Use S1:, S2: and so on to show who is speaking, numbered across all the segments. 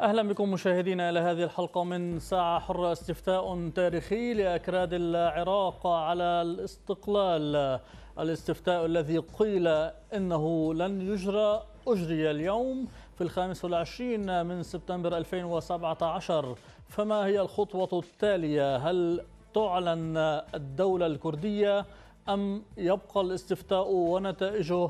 S1: أهلا بكم مشاهدينا إلى هذه الحلقة من ساعة حرة استفتاء تاريخي لأكراد العراق على الاستقلال الاستفتاء الذي قيل إنه لن يجرى أجري اليوم في الخامس والعشرين من سبتمبر 2017 فما هي الخطوة التالية هل تعلن الدولة الكردية أم يبقى الاستفتاء ونتائجه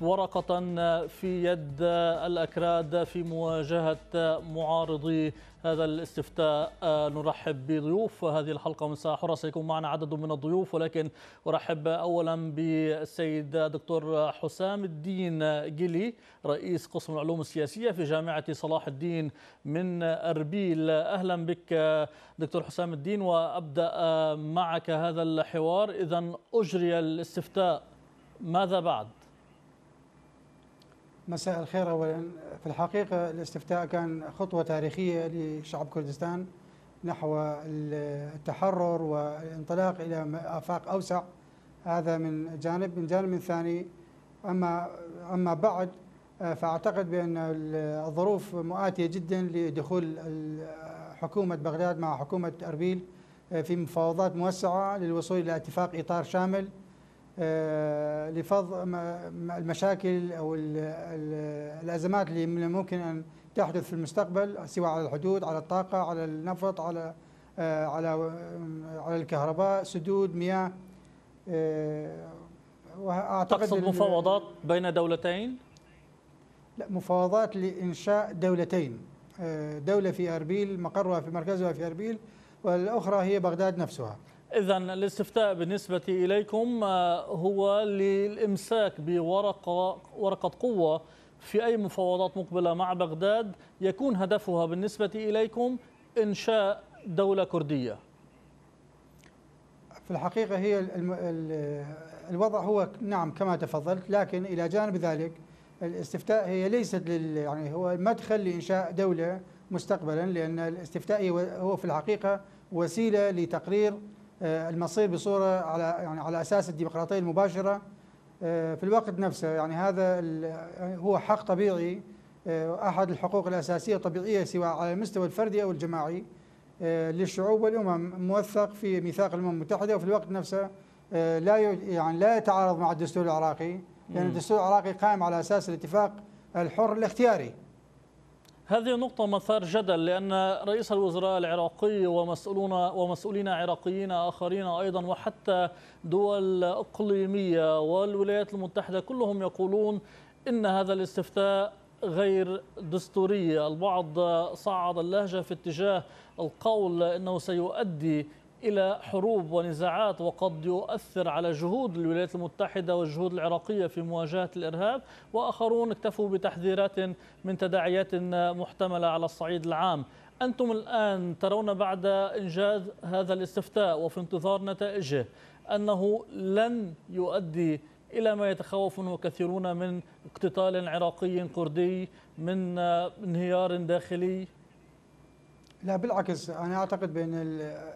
S1: ورقة في يد الأكراد في مواجهة معارضي هذا الاستفتاء نرحب بضيوف هذه الحلقة من ساعة حرة سيكون معنا عدد من الضيوف ولكن أرحب أولا بالسيد دكتور حسام الدين جيلي رئيس قسم العلوم السياسية في جامعة صلاح الدين من أربيل أهلا بك دكتور حسام الدين وأبدأ معك هذا الحوار إذا أجري الاستفتاء ماذا بعد؟
S2: مساء الخير اولا في الحقيقه الاستفتاء كان خطوه تاريخيه لشعب كردستان نحو التحرر والانطلاق الى افاق اوسع هذا من جانب من جانب ثاني اما اما بعد فاعتقد بان الظروف مؤاتيه جدا لدخول حكومه بغداد مع حكومه اربيل في مفاوضات موسعه للوصول الى اتفاق اطار شامل آه، لفض المشاكل أو الأزمات اللي ممكن أن تحدث في المستقبل سواء على الحدود على الطاقة على النفط على آه، على على الكهرباء سدود مياه آه، وأعتقد تقصد مفاوضات
S1: بين دولتين؟
S2: لا مفاوضات لإنشاء دولتين دولة في أربيل مقرها في مركزها في أربيل والأخرى هي بغداد نفسها
S1: إذا الاستفتاء بالنسبة إليكم آه، هو للإمساك بورقة ورقة قوة في أي مفاوضات مقبلة مع بغداد يكون هدفها بالنسبة إليكم إنشاء دولة كردية
S2: في الحقيقة هي الوضع هو نعم كما تفضلت لكن إلى جانب ذلك الاستفتاء هي ليست لل يعني هو مدخل لإنشاء دولة مستقبلا لأن الاستفتاء هو في الحقيقة وسيلة لتقرير آه، المصير بصوره على يعني على اساس الديمقراطيه المباشره آه، في الوقت نفسه يعني هذا آه، هو حق طبيعي احد الحقوق الاساسيه الطبيعيه سواء على المستوى الفردي او الجماعي للشعوب والامم موثق في ميثاق الامم المتحده وفي الوقت نفسه لا يعني لا يتعارض مع الدستور العراقي لان يعني الدستور العراقي قائم على اساس الاتفاق الحر الاختياري
S1: هذه نقطة مثار جدل لأن رئيس الوزراء العراقي ومسؤولون ومسؤولين عراقيين آخرين أيضا وحتى دول إقليمية والولايات المتحدة كلهم يقولون إن هذا الاستفتاء غير دستورية البعض صعد اللهجة في اتجاه القول أنه سيؤدي إلى حروب ونزاعات وقد يؤثر على جهود الولايات المتحدة والجهود العراقية في مواجهة الإرهاب وآخرون اكتفوا بتحذيرات من تداعيات محتملة على الصعيد العام أنتم الآن ترون بعد إنجاز هذا الاستفتاء وفي انتظار نتائجه أنه لن يؤدي إلى ما يتخوف منه كثيرون من اقتتال عراقي كردي من انهيار داخلي
S2: لا بالعكس أنا أعتقد بأن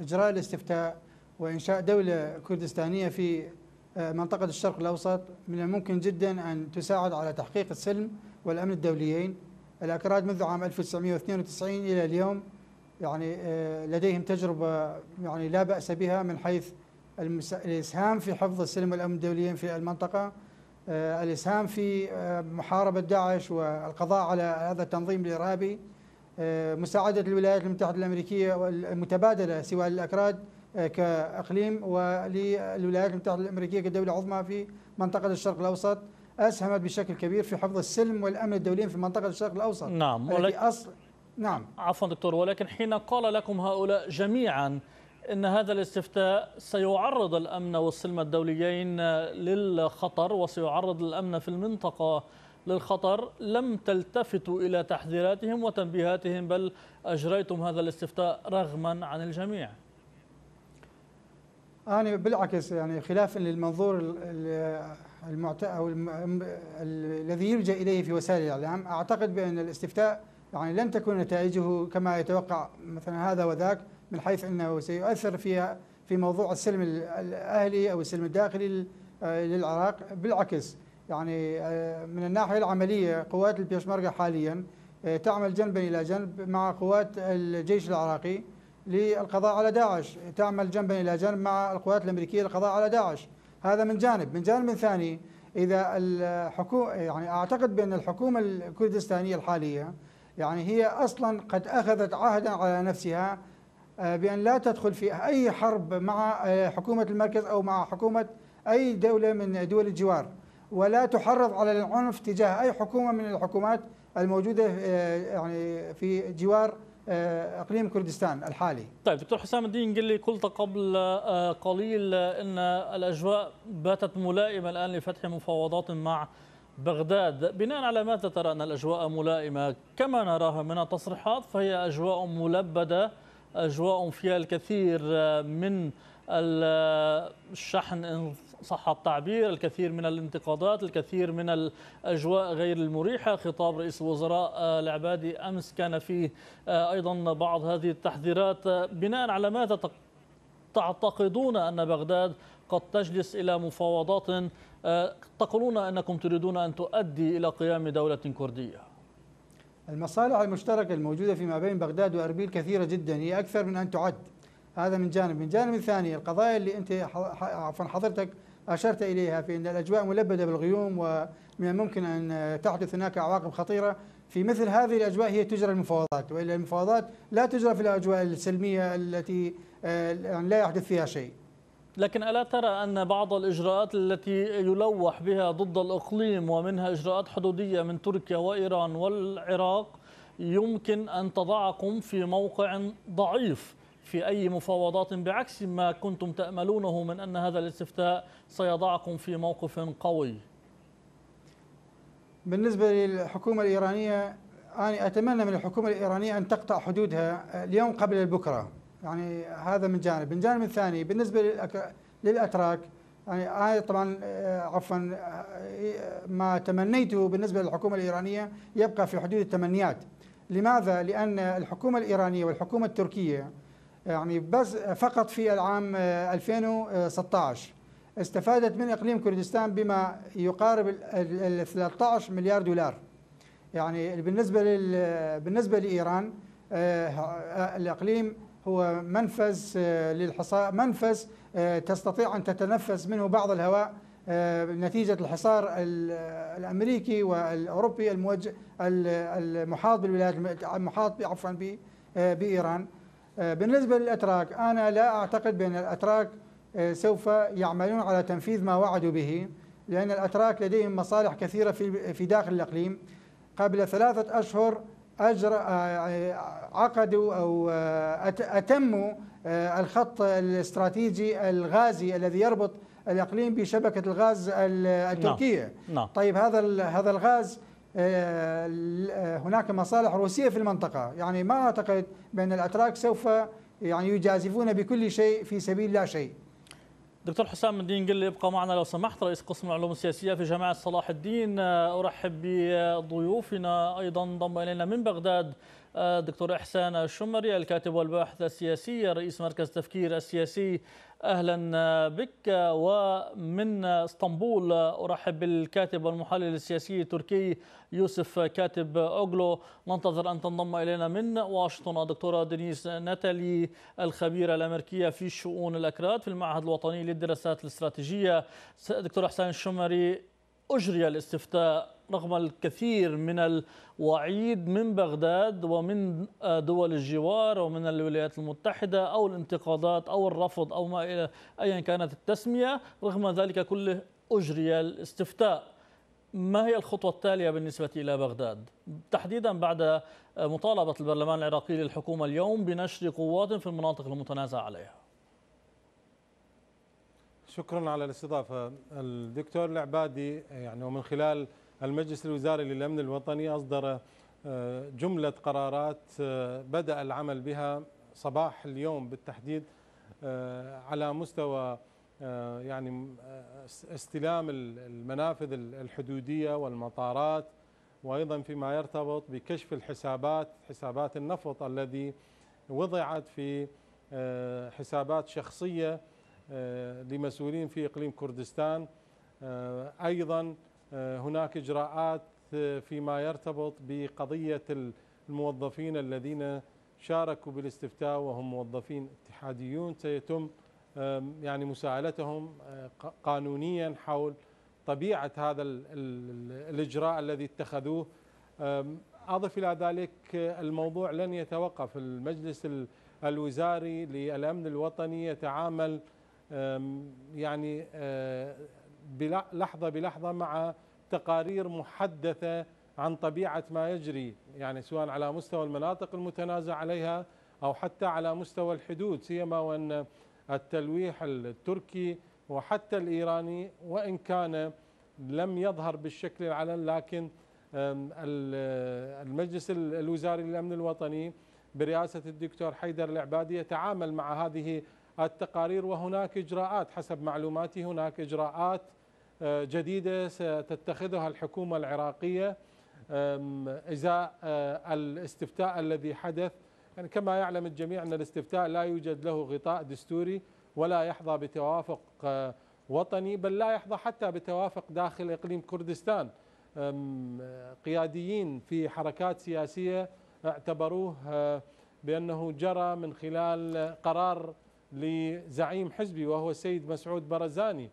S2: إجراء الاستفتاء وإنشاء دولة كردستانية في آه، منطقة الشرق الأوسط من الممكن جدا أن تساعد على تحقيق السلم والأمن الدوليين الأكراد منذ عام 1992 إلى اليوم يعني آه، لديهم تجربة يعني لا بأس بها من حيث الإسهام في حفظ السلم والأمن الدوليين في المنطقة آه، الإسهام في محاربة داعش والقضاء على هذا التنظيم الإرهابي آه، مساعدة الولايات المتحدة الأمريكية المتبادلة سواء للأكراد آه، كأقليم وللولايات المتحدة الأمريكية كدولة عظمى في منطقة الشرق الأوسط أسهمت بشكل كبير في حفظ السلم والأمن الدوليين في منطقة الشرق الأوسط نعم ولكن أصل
S1: نعم عفوا دكتور ولكن حين قال لكم هؤلاء جميعا أن هذا الاستفتاء سيعرض الأمن والسلم الدوليين للخطر وسيعرض الأمن في المنطقة للخطر لم تلتفتوا إلى تحذيراتهم وتنبيهاتهم بل أجريتم هذا الاستفتاء رغما عن الجميع
S2: أنا بالعكس يعني خلافا للمنظور المعت... أو الذي يلجأ إليه في وسائل الإعلام أعتقد بأن الاستفتاء يعني لن تكون نتائجه كما يتوقع مثلا هذا وذاك من حيث أنه سيؤثر فيها في موضوع السلم الأهلي أو السلم الداخلي آه، للعراق بالعكس يعني آه، من الناحية العملية قوات البيشمركة حاليا آه، تعمل جنبا إلى جنب مع قوات الجيش العراقي للقضاء على داعش تعمل جنبا إلى جنب مع القوات الأمريكية للقضاء على داعش هذا من جانب من جانب ثاني إذا الحكومة يعني أعتقد بأن الحكومة الكردستانية الحالية يعني هي أصلا قد أخذت عهدا على نفسها آه، بأن لا تدخل في أي حرب مع حكومة المركز أو مع حكومة أي دولة من دول الجوار ولا تحرض على العنف تجاه أي حكومة من الحكومات الموجودة آه، يعني في جوار آه، اقليم كردستان الحالي.
S1: طيب دكتور حسام الدين قال لي قلت قبل آه، قليل ان الاجواء باتت ملائمه الان لفتح مفاوضات مع بغداد، بناء على ماذا ترى ان الاجواء ملائمه؟ كما نراها من التصريحات فهي اجواء ملبده، اجواء فيها الكثير من الشحن صح التعبير الكثير من الانتقادات الكثير من الأجواء غير المريحة خطاب رئيس الوزراء آه، العبادي أمس كان فيه آه، أيضا بعض هذه التحذيرات آه، بناء على ماذا تعتقدون أن بغداد قد تجلس إلى مفاوضات تقولون أنكم تريدون أن تؤدي إلى قيام دولة كردية
S2: المصالح المشتركة الموجودة فيما بين بغداد وأربيل كثيرة جدا هي أكثر من أن تعد هذا من جانب من جانب ثاني القضايا اللي أنت عفوا حضرتك أشرت إليها في أن الأجواء ملبدة بالغيوم ومن الممكن أن تحدث هناك عواقب خطيرة في مثل هذه الأجواء هي تجرى المفاوضات وإلا المفاوضات لا تجرى في الأجواء السلمية التي آه، يعني لا يحدث فيها
S1: شيء لكن ألا ترى أن بعض الإجراءات التي يلوح بها ضد الإقليم ومنها إجراءات حدودية من تركيا وإيران والعراق يمكن أن تضعكم في موقع ضعيف في أي مفاوضات بعكس ما كنتم تأملونه من أن هذا الاستفتاء سيضعكم في موقف قوي
S2: بالنسبة للحكومة الإيرانية أنا أتمنى من الحكومة الإيرانية أن تقطع حدودها اليوم قبل البكرة يعني هذا من جانب من جانب الثاني بالنسبة للأتراك يعني أنا طبعا آه، عفوا آه، ما تمنيته بالنسبة للحكومة الإيرانية يبقى في حدود التمنيات لماذا؟ لأن الحكومة الإيرانية والحكومة التركية يعني بس فقط في العام 2016 آه، استفادت من إقليم كردستان بما يقارب ال 13 مليار دولار يعني بالنسبة لل بالنسبة لإيران آه، الإقليم هو منفذ آه، للحصار منفذ تستطيع أن تتنفس منه بعض الهواء نتيجة الحصار الأمريكي والأوروبي الموجه المحاط بالولايات المحاط عفوا بإيران آه، بالنسبة للأتراك أنا لا أعتقد بأن الأتراك آه، سوف يعملون على تنفيذ ما وعدوا به لأن الأتراك لديهم مصالح كثيرة في في داخل الإقليم قبل ثلاثة أشهر أجر آه، عقدوا أو أتموا الخط الاستراتيجي الغازي الذي يربط الإقليم بشبكة الغاز نعم، التركية نعم. نعم. طيب هذا هذا الغاز آه، آه، هناك مصالح روسية في المنطقة يعني ما أعتقد بأن الأتراك سوف يعني يجازفون بكل شيء في سبيل لا
S1: شيء دكتور حسام الدين قل ابقى معنا لو سمحت رئيس قسم العلوم السياسية في جامعة صلاح الدين آه، أرحب بضيوفنا أيضا انضم إلينا من بغداد دكتور إحسان الشمري الكاتب والباحث السياسي رئيس مركز تفكير السياسي أهلا بك ومن اسطنبول أرحب بالكاتب والمحلل السياسي التركي يوسف كاتب أوغلو ننتظر أن تنضم إلينا من واشنطن الدكتورة دينيس ناتالي الخبيرة الأمريكية في شؤون الأكراد في المعهد الوطني للدراسات الاستراتيجية دكتور حسين الشمري أجري الاستفتاء رغم الكثير من الوعيد من بغداد ومن آه، دول الجوار ومن الولايات المتحدة أو الانتقادات أو الرفض أو ما إلى أيا كانت التسمية رغم ذلك كله أجري الاستفتاء ما هي الخطوة التالية بالنسبة إلى بغداد؟ تحديدا بعد آه، مطالبة البرلمان العراقي للحكومة اليوم بنشر قوات في المناطق المتنازع عليها.
S3: شكرا على الاستضافة الدكتور العبادي يعني ومن خلال المجلس الوزاري للأمن الوطني أصدر آه، جملة قرارات آه، بدأ العمل بها صباح اليوم بالتحديد آه، على مستوى يعني استلام المنافذ الحدودية والمطارات وأيضا فيما يرتبط بكشف الحسابات حسابات النفط الذي وضعت في حسابات شخصية لمسؤولين في إقليم كردستان أيضا هناك إجراءات آه، فيما يرتبط بقضية الموظفين الذين شاركوا بالاستفتاء وهم موظفين اتحاديون سيتم يعني مساءلتهم آه، قانونيا حول طبيعة هذا الإجراء الذي اتخذوه أضف إلى ذلك آه، الموضوع لن يتوقف المجلس الوزاري للأمن الوطني يتعامل يعني لحظة بلحظة مع تقارير محدثة عن طبيعة ما يجري يعني سواء على مستوى المناطق المتنازع عليها أو حتى على مستوى الحدود سيما وأن التلويح التركي وحتى الإيراني وإن كان لم يظهر بالشكل العلن لكن المجلس الوزاري للأمن الوطني برئاسة الدكتور حيدر العبادي يتعامل مع هذه التقارير وهناك إجراءات حسب معلوماتي هناك إجراءات جديدة ستتخذها الحكومة العراقية إزاء آه، الاستفتاء الذي حدث يعني كما يعلم الجميع أن الاستفتاء لا يوجد له غطاء دستوري ولا يحظى بتوافق آه، وطني بل لا يحظى حتى بتوافق داخل إقليم كردستان قياديين في حركات سياسية اعتبروه آه، بأنه جرى من خلال قرار لزعيم حزبي وهو السيد مسعود برزاني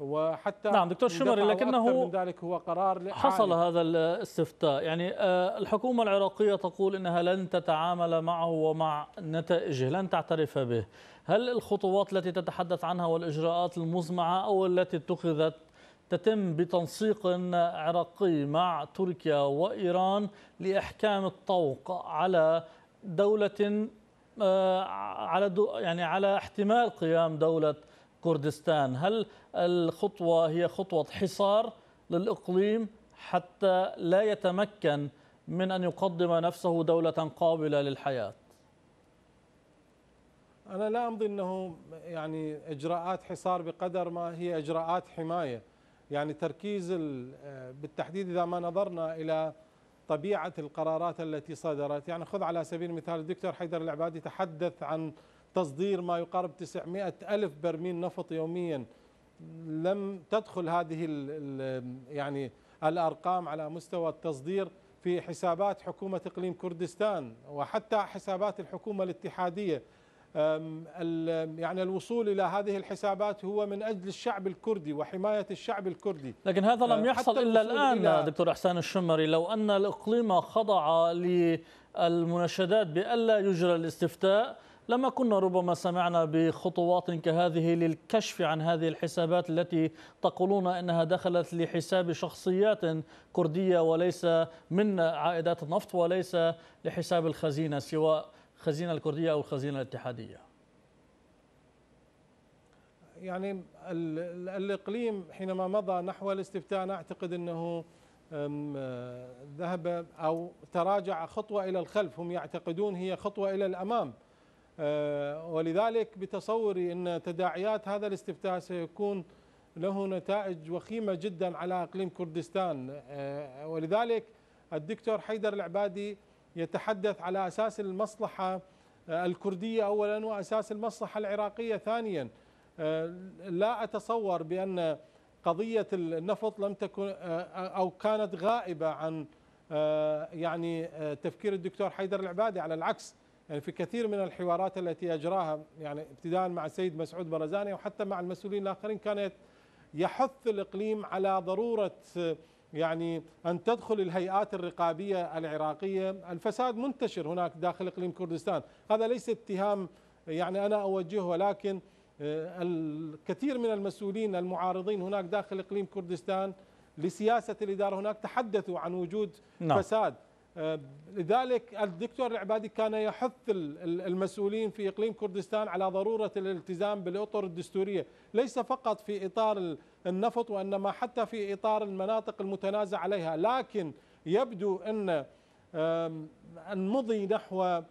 S3: وحتى نعم دكتور شمر لكنه من ذلك هو قرار حصل
S1: هذا الاستفتاء يعني آه، الحكومة العراقية تقول إنها لن تتعامل معه ومع نتائجه لن تعترف به هل الخطوات التي تتحدث عنها والإجراءات المزمعة أو التي اتخذت تتم بتنسيق عراقي مع تركيا وإيران لإحكام الطوق على دولة آه، على يعني على احتمال قيام دوله كردستان هل الخطوة هي خطوة حصار للإقليم حتى لا يتمكن من أن يقدم نفسه دولة قابلة للحياة
S3: أنا لا أمضي أنه يعني إجراءات حصار بقدر ما هي إجراءات حماية يعني تركيز بالتحديد إذا ما نظرنا إلى طبيعة القرارات التي صدرت يعني خذ على سبيل المثال الدكتور حيدر العبادي تحدث عن تصدير ما يقارب 900 ألف برميل نفط يوميا لم تدخل هذه يعني الأرقام على مستوى التصدير في حسابات حكومة إقليم كردستان وحتى حسابات الحكومة الاتحادية يعني الوصول الى هذه الحسابات هو من اجل الشعب الكردي وحمايه الشعب الكردي لكن هذا لم أه، يحصل الا الان
S1: دكتور احسان الشمري لو ان الاقليم خضع للمناشدات بالا يجرى الاستفتاء لما كنا ربما سمعنا بخطوات كهذه للكشف عن هذه الحسابات التي تقولون انها دخلت لحساب شخصيات كرديه وليس من عائدات النفط وليس لحساب الخزينه سواء الخزينه الكرديه او الخزينه الاتحاديه.
S3: يعني الاقليم حينما مضى نحو الاستفتاء نعتقد انه ذهب او تراجع خطوه الى الخلف هم يعتقدون هي خطوه الى الامام آه، ولذلك بتصوري أن تداعيات هذا الاستفتاء سيكون له نتائج وخيمة جدا على إقليم كردستان آه، ولذلك الدكتور حيدر العبادي يتحدث على أساس المصلحة آه، الكردية أولا وأساس المصلحة العراقية ثانيا لا أتصور بأن قضية النفط لم تكن أو كانت غائبة عن يعني تفكير الدكتور حيدر العبادي على العكس يعني في كثير من الحوارات التي أجراها يعني ابتداء مع السيد مسعود برزاني وحتى مع المسؤولين الآخرين كانت يحث الإقليم على ضرورة يعني أن تدخل الهيئات الرقابية العراقية الفساد منتشر هناك داخل إقليم كردستان هذا ليس اتهام يعني أنا أوجهه ولكن آه، الكثير من المسؤولين المعارضين هناك داخل إقليم كردستان لسياسة الإدارة هناك تحدثوا عن وجود نعم. فساد لذلك الدكتور العبادي كان يحث المسؤولين في اقليم كردستان على ضروره الالتزام بالاطر الدستوريه، ليس فقط في اطار النفط وانما حتى في اطار المناطق المتنازع عليها، لكن يبدو ان المضي نحو آه،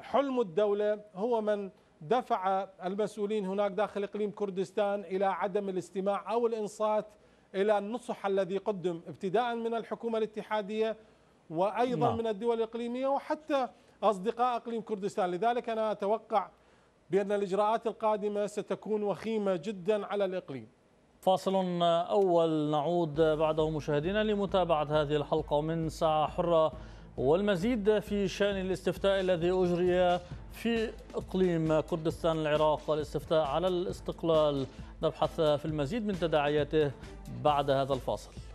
S3: حلم الدوله هو من دفع المسؤولين هناك داخل اقليم كردستان الى عدم الاستماع او الانصات الى النصح الذي قدم ابتداء من الحكومه الاتحاديه وأيضا نعم. من الدول الإقليمية وحتى أصدقاء إقليم كردستان لذلك أنا أتوقع بأن الإجراءات القادمة ستكون
S1: وخيمة جدا على الإقليم فاصل أول نعود بعده مشاهدينا لمتابعة هذه الحلقة من ساعة حرة والمزيد في شأن الاستفتاء الذي أجري في إقليم كردستان العراق الاستفتاء على الاستقلال نبحث في المزيد من تداعياته بعد هذا الفاصل